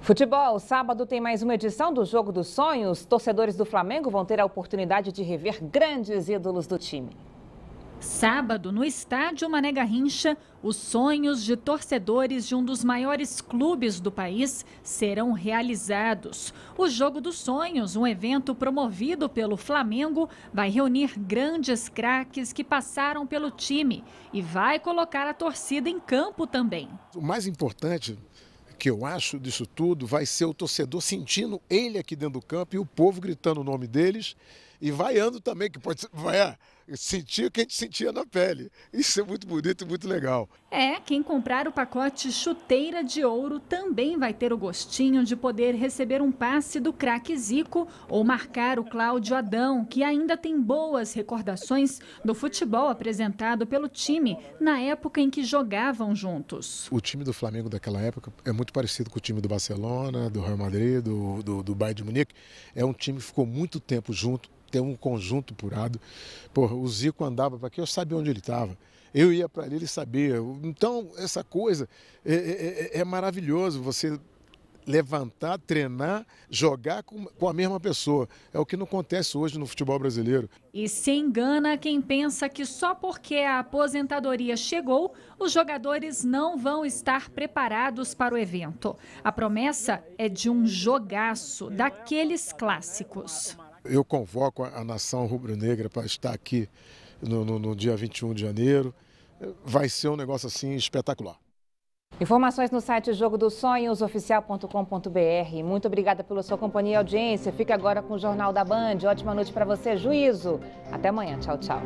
Futebol, sábado tem mais uma edição do Jogo dos Sonhos. Torcedores do Flamengo vão ter a oportunidade de rever grandes ídolos do time. Sábado, no estádio Mané Garrincha, os sonhos de torcedores de um dos maiores clubes do país serão realizados. O Jogo dos Sonhos, um evento promovido pelo Flamengo, vai reunir grandes craques que passaram pelo time e vai colocar a torcida em campo também. O mais importante que eu acho disso tudo vai ser o torcedor sentindo ele aqui dentro do campo e o povo gritando o nome deles e vaiando também, que pode vaiar. Ah, sentir o que a gente sentia na pele. Isso é muito bonito e muito legal. É, quem comprar o pacote Chuteira de Ouro também vai ter o gostinho de poder receber um passe do craque Zico ou marcar o Cláudio Adão, que ainda tem boas recordações do futebol apresentado pelo time na época em que jogavam juntos. O time do Flamengo daquela época é muito parecido com o time do Barcelona, do Real Madrid, do, do, do Bayern de Munique. É um time que ficou muito tempo junto, ter um conjunto purado. Porra, o Zico andava para aqui, eu sabia onde ele estava. Eu ia para ali, ele sabia. Então, essa coisa é é, é, é, é maravilhoso você levantar, treinar, jogar com, com, a mesma pessoa. É o que não acontece hoje no futebol brasileiro. E se engana quem pensa que só porque a aposentadoria chegou, os jogadores não vão estar preparados para o evento. A promessa é de um jogaço daqueles clássicos. Eu convoco a, nação rubro-negra para estar aqui no, no, no dia 21 de janeiro. Vai ser um negócio assim espetacular. Informações no site Jogo dos Sonhos, oficial.com.br. Muito obrigada pela sua companhia e audiência. Fica agora com o Jornal da Band. Ótima noite para você, juízo. Até amanhã. Tchau, tchau.